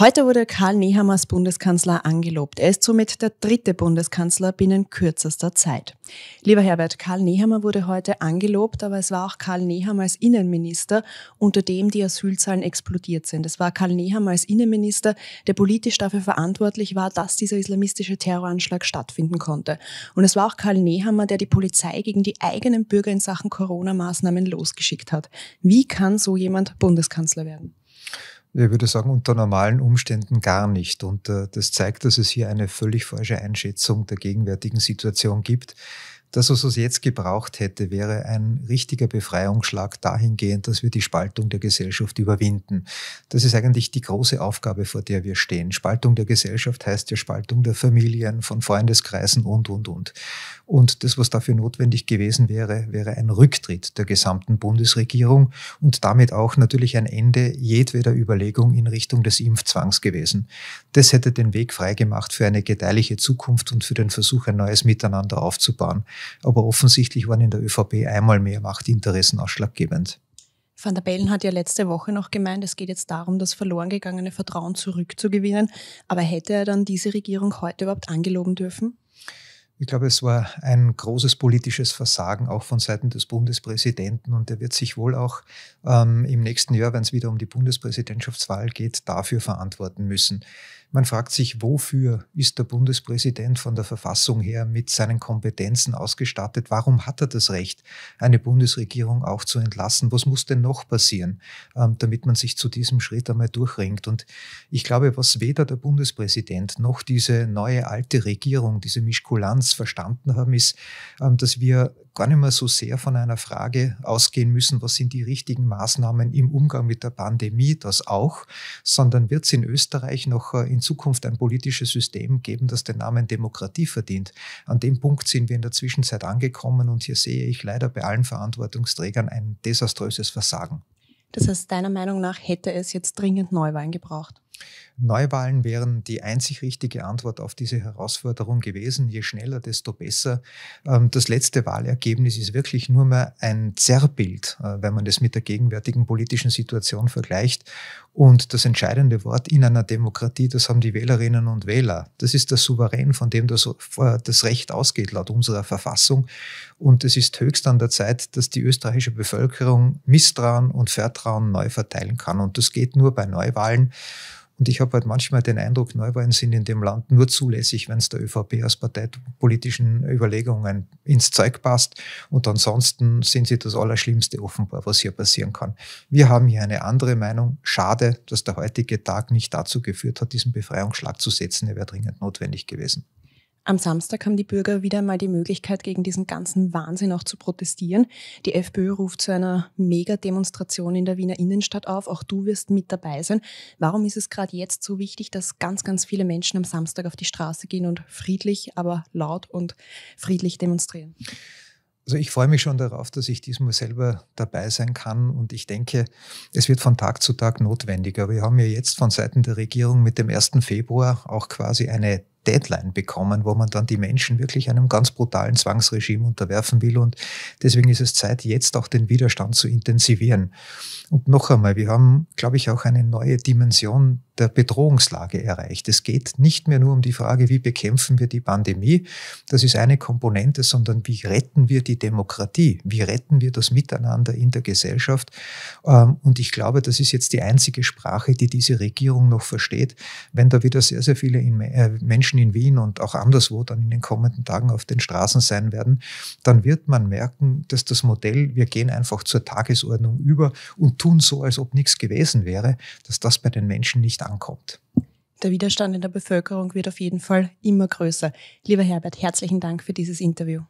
Heute wurde Karl Nehammers Bundeskanzler angelobt. Er ist somit der dritte Bundeskanzler binnen kürzester Zeit. Lieber Herbert, Karl Nehammer wurde heute angelobt, aber es war auch Karl Nehammer als Innenminister, unter dem die Asylzahlen explodiert sind. Es war Karl Nehammer als Innenminister, der politisch dafür verantwortlich war, dass dieser islamistische Terroranschlag stattfinden konnte. Und es war auch Karl Nehammer, der die Polizei gegen die eigenen Bürger in Sachen Corona-Maßnahmen losgeschickt hat. Wie kann so jemand Bundeskanzler werden? Ich würde sagen, unter normalen Umständen gar nicht. Und äh, das zeigt, dass es hier eine völlig falsche Einschätzung der gegenwärtigen Situation gibt das, was es jetzt gebraucht hätte, wäre ein richtiger Befreiungsschlag dahingehend, dass wir die Spaltung der Gesellschaft überwinden. Das ist eigentlich die große Aufgabe, vor der wir stehen. Spaltung der Gesellschaft heißt ja Spaltung der Familien, von Freundeskreisen und, und, und. Und das, was dafür notwendig gewesen wäre, wäre ein Rücktritt der gesamten Bundesregierung und damit auch natürlich ein Ende jedweder Überlegung in Richtung des Impfzwangs gewesen. Das hätte den Weg freigemacht für eine gedeihliche Zukunft und für den Versuch, ein neues Miteinander aufzubauen. Aber offensichtlich waren in der ÖVP einmal mehr Machtinteressen ausschlaggebend. Van der Bellen hat ja letzte Woche noch gemeint, es geht jetzt darum, das verloren gegangene Vertrauen zurückzugewinnen. Aber hätte er dann diese Regierung heute überhaupt angeloben dürfen? Ich glaube, es war ein großes politisches Versagen auch von Seiten des Bundespräsidenten und er wird sich wohl auch ähm, im nächsten Jahr, wenn es wieder um die Bundespräsidentschaftswahl geht, dafür verantworten müssen. Man fragt sich, wofür ist der Bundespräsident von der Verfassung her mit seinen Kompetenzen ausgestattet? Warum hat er das Recht, eine Bundesregierung auch zu entlassen? Was muss denn noch passieren, ähm, damit man sich zu diesem Schritt einmal durchringt? Und ich glaube, was weder der Bundespräsident noch diese neue alte Regierung, diese Mischkulanz meistens verstanden haben, ist, ähm, dass wir gar nicht mehr so sehr von einer Frage ausgehen müssen, was sind die richtigen Maßnahmen im Umgang mit der Pandemie, das auch, sondern wird es in Österreich noch äh, in Zukunft ein politisches System geben, das den Namen Demokratie verdient. An dem Punkt sind wir in der Zwischenzeit angekommen und hier sehe ich leider bei allen Verantwortungsträgern ein desaströses Versagen. Das heißt, deiner Meinung nach hätte es jetzt dringend Neuwahlen gebraucht? Neuwahlen wären die einzig richtige Antwort auf diese Herausforderung gewesen. Je schneller, desto besser. Ähm, das letzte Wahlergebnis ist wirklich nur mehr ein Zerrbild, äh, wenn man das mit der gegenwärtigen politischen Situation vergleicht. Und das entscheidende Wort in einer Demokratie, das haben die Wählerinnen und Wähler. Das ist der Souverän, von dem das, äh, das Recht ausgeht, laut unserer Verfassung. Und es ist höchst an der Zeit, dass die österreichische Bevölkerung Misstrauen und Vertrauen neu verteilen kann. Und das geht nur bei Neuwahlen. Und ich habe halt manchmal den Eindruck, Neuwahlen sind in dem Land nur zulässig, wenn es der ÖVP aus parteipolitischen Überlegungen ins Zeug passt. Und ansonsten sind sie das Allerschlimmste offenbar, was hier passieren kann. Wir haben hier eine andere Meinung. Schade schade, dass der heutige Tag nicht dazu geführt hat, diesen Befreiungsschlag zu setzen. Er wäre dringend notwendig gewesen. Am Samstag haben die Bürger wieder einmal die Möglichkeit, gegen diesen ganzen Wahnsinn auch zu protestieren. Die FPÖ ruft zu einer Mega-Demonstration in der Wiener Innenstadt auf. Auch du wirst mit dabei sein. Warum ist es gerade jetzt so wichtig, dass ganz, ganz viele Menschen am Samstag auf die Straße gehen und friedlich, aber laut und friedlich demonstrieren? Also ich freue mich schon darauf, dass ich diesmal selber dabei sein kann und ich denke, es wird von Tag zu Tag notwendiger. Wir haben ja jetzt von Seiten der Regierung mit dem 1. Februar auch quasi eine Deadline bekommen, wo man dann die Menschen wirklich einem ganz brutalen Zwangsregime unterwerfen will. Und deswegen ist es Zeit, jetzt auch den Widerstand zu intensivieren. Und noch einmal, wir haben, glaube ich, auch eine neue Dimension der Bedrohungslage erreicht. Es geht nicht mehr nur um die Frage, wie bekämpfen wir die Pandemie, das ist eine Komponente, sondern wie retten wir die Demokratie, wie retten wir das Miteinander in der Gesellschaft. Ähm, und ich glaube, das ist jetzt die einzige Sprache, die diese Regierung noch versteht. Wenn da wieder sehr, sehr viele äh, Menschen Menschen in Wien und auch anderswo dann in den kommenden Tagen auf den Straßen sein werden, dann wird man merken, dass das Modell, wir gehen einfach zur Tagesordnung über und tun so, als ob nichts gewesen wäre, dass das bei den Menschen nicht ankommt. Der Widerstand in der Bevölkerung wird auf jeden Fall immer größer. Lieber Herbert, herzlichen Dank für dieses Interview.